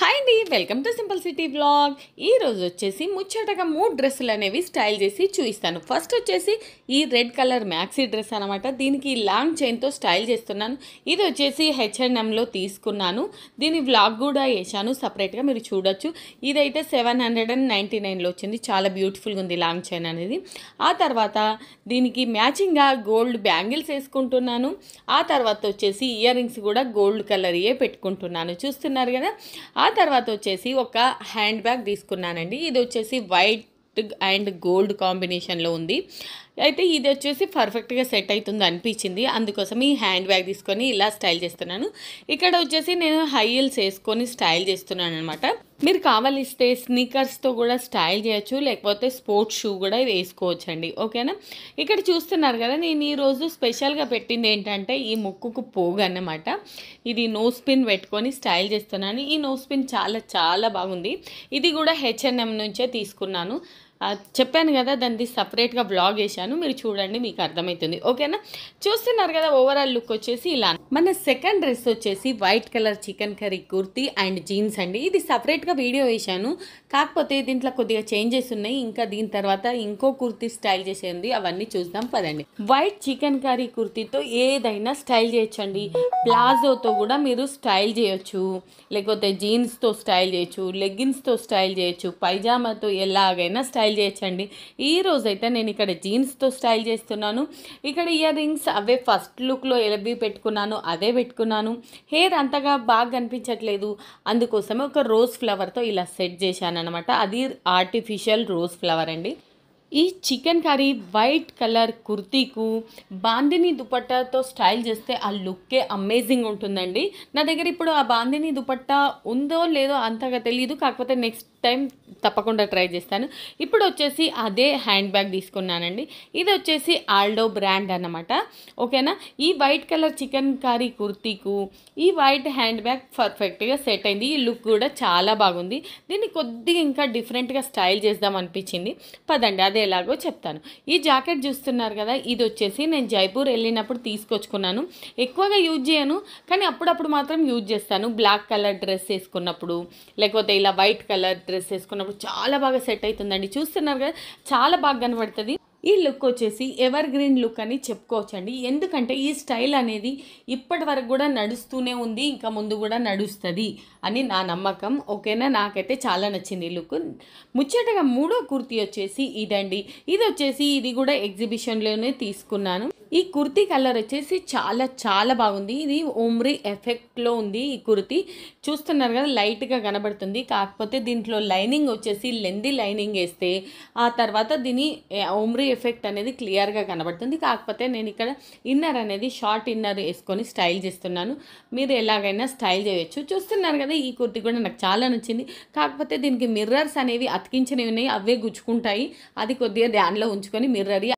hi అండి welcome to simple city blog ఈ రోజు వచ్చేసి ముచ్చటగా మూడు డ్రెస్సులు అనేవి స్టైల్ చేసి చూపిస్తాను ఫస్ట్ వచ్చేసి ఈ రెడ్ కలర్ మ్యాక్సీ డ్రెస్ అనమాట దీనికి లాంగ్ చైన్తో స్టైల్ చేస్తున్నాను ఇది వచ్చేసి హెచ్ఎన్ఎంలో H&M తీసుకున్నాను దీని వ్లాగ్ కూడా వేసాను సపరేట్గా మీరు చూడొచ్చు ఇదైతే సెవెన్ హండ్రెడ్ అండ్ నైంటీ నైన్లో వచ్చింది చాలా బ్యూటిఫుల్గా ఉంది లాంగ్ చైన్ అనేది ఆ తర్వాత దీనికి మ్యాచింగ్గా గోల్డ్ బ్యాంగిల్స్ వేసుకుంటున్నాను ఆ తర్వాత వచ్చేసి ఇయర్ రింగ్స్ కూడా గోల్డ్ కలర్ ఏ పెట్టుకుంటున్నాను చూస్తున్నారు కదా ఆ తర్వాత వచ్చేసి ఒక హ్యాండ్ బ్యాగ్ తీసుకున్నానండి ఇది వచ్చేసి వైట్ అండ్ గోల్డ్ కాంబినేషన్లో ఉంది అయితే ఇది వచ్చేసి పర్ఫెక్ట్గా సెట్ అవుతుంది అనిపించింది అందుకోసం ఈ హ్యాండ్ బ్యాగ్ తీసుకొని ఇలా స్టైల్ చేస్తున్నాను ఇక్కడ వచ్చేసి నేను హై హీల్స్ వేసుకొని స్టైల్ చేస్తున్నాను అనమాట మీరు కావాలిస్తే స్నీకర్స్తో కూడా స్టైల్ చేయొచ్చు లేకపోతే స్పోర్ట్స్ షూ కూడా వేసుకోవచ్చు అండి ఓకేనా ఇక్కడ చూస్తున్నారు కదా నేను ఈరోజు స్పెషల్గా పెట్టింది ఏంటంటే ఈ ముక్కుకు పోగు అన్నమాట ఇది నోస్ పిన్ పెట్టుకొని స్టైల్ చేస్తున్నాను ఈ నోస్ పిన్ చాలా చాలా బాగుంది ఇది కూడా హెచ్ఎన్ఎం H&M నుంచే తీసుకున్నాను చెప్పాను కదా దాన్ని సపరేట్గా బ్లాగ్ వేశాను మీరు చూడండి మీకు అర్థమవుతుంది ఓకేనా చూస్తున్నారు కదా ఓవరాల్ లుక్ వచ్చేసి ఇలా మన సెకండ్ డ్రెస్ వచ్చేసి white colour chikankari kurti and jeans అండి ఇది సపరేట్గా వీడియో వేశాను కాకపోతే దీంట్లో కొద్దిగా చేంజెస్ ఉన్నాయి ఇంకా దీని తర్వాత ఇంకో కుర్తి స్టైల్ చేసేది అవన్నీ చూద్దాం పదండి వైట్ చికెన్ కర్రీ కుర్తితో ఏదైనా స్టైల్ చేయొచ్చండి ప్లాజోతో కూడా మీరు స్టైల్ చేయొచ్చు లేకపోతే జీన్స్తో స్టైల్ చేయొచ్చు లెగ్గిన్స్తో స్టైల్ చేయొచ్చు పైజామాతో ఎలాగైనా స్టైల్ స్టైల్ చేయొచ్చండి ఈ రోజైతే నేను ఇక్కడ జీన్స్తో స్టైల్ చేస్తున్నాను ఇక్కడ ఇయర్ రింగ్స్ అవే ఫస్ట్ లుక్లో ఎలబి పెట్టుకున్నాను అదే పెట్టుకున్నాను హెయిర్ అంతగా బాగా కనిపించట్లేదు అందుకోసమే ఒక రోజ్ ఫ్లవర్తో ఇలా సెట్ చేశాను అనమాట అది ఆర్టిఫిషియల్ రోజ్ ఫ్లవర్ అండి ఈ చికెన్ కర్రీ వైట్ కలర్ కుర్తీకు బాందిని దుపట్టాతో స్టైల్ చేస్తే ఆ లుక్కే అమేజింగ్ ఉంటుందండి నా దగ్గర ఇప్పుడు ఆ బాందిని దుపట్టా ఉందో లేదో అంతగా తెలియదు కాకపోతే నెక్స్ట్ టైం తప్పకుండా ట్రై చేస్తాను ఇప్పుడు వచ్చేసి అదే హ్యాండ్ బ్యాగ్ తీసుకున్నానండి ఇది వచ్చేసి ఆల్డో బ్రాండ్ అనమాట ఓకేనా ఈ వైట్ కలర్ చికెన్ కర్రీ కుర్తీకు ఈ వైట్ హ్యాండ్ బ్యాగ్ పర్ఫెక్ట్గా సెట్ అయింది ఈ లుక్ కూడా చాలా బాగుంది దీన్ని కొద్దిగా ఇంకా డిఫరెంట్గా స్టైల్ చేద్దాం అనిపించింది పదండి అది అది ఎలాగో చెప్తాను ఈ జాకెట్ చూస్తున్నారు కదా ఇది వచ్చేసి నేను జైపూర్ వెళ్ళినప్పుడు తీసుకొచ్చుకున్నాను ఎక్కువగా యూజ్ చేయను కానీ అప్పుడప్పుడు మాత్రం యూజ్ చేస్తాను బ్లాక్ కలర్ డ్రెస్ వేసుకున్నప్పుడు లేకపోతే ఇలా వైట్ కలర్ డ్రెస్ వేసుకున్నప్పుడు చాలా బాగా సెట్ అవుతుందండి చూస్తున్నారు కదా చాలా బాగా కనబడుతుంది ఈ లుక్ వచ్చేసి ఎవర్ గ్రీన్ లుక్ అని చెప్పుకోవచ్చండి ఎందుకంటే ఈ స్టైల్ అనేది ఇప్పటి వరకు కూడా నడుస్తూనే ఉంది ఇంకా ముందు కూడా నడుస్తుంది అని నా నమ్మకం ఓకేనా నాకైతే చాలా నచ్చింది లుక్ ముచ్చటగా మూడో కుర్తీ వచ్చేసి ఇదండి ఇది వచ్చేసి ఇది కూడా ఎగ్జిబిషన్లోనే తీసుకున్నాను ఈ కుర్తీ కలర్ వచ్చేసి చాలా చాలా బాగుంది ఇది ఓమ్రీ ఎఫెక్ట్లో ఉంది ఈ కుర్తీ చూస్తున్నారు కదా లైట్గా కనబడుతుంది కాకపోతే దీంట్లో లైనింగ్ వచ్చేసి లెందీ లైనింగ్ వేస్తే ఆ తర్వాత దీని ఓమ్రీ ఎఫెక్ట్ అనేది క్లియర్గా కనబడుతుంది కాకపోతే నేను ఇక్కడ ఇన్నర్ అనేది షార్ట్ ఇన్నర్ వేసుకొని స్టైల్ చేస్తున్నాను మీరు ఎలాగైనా స్టైల్ చేయొచ్చు చూస్తున్నారు కదా ఈ కుర్తి కూడా నాకు చాలా నచ్చింది కాకపోతే దీనికి మిర్రర్స్ అనేవి అతికించినవి ఉన్నాయి అవే గుచ్చుకుంటాయి అది కొద్దిగా ధ్యాన్లో ఉంచుకొని మిర్రర్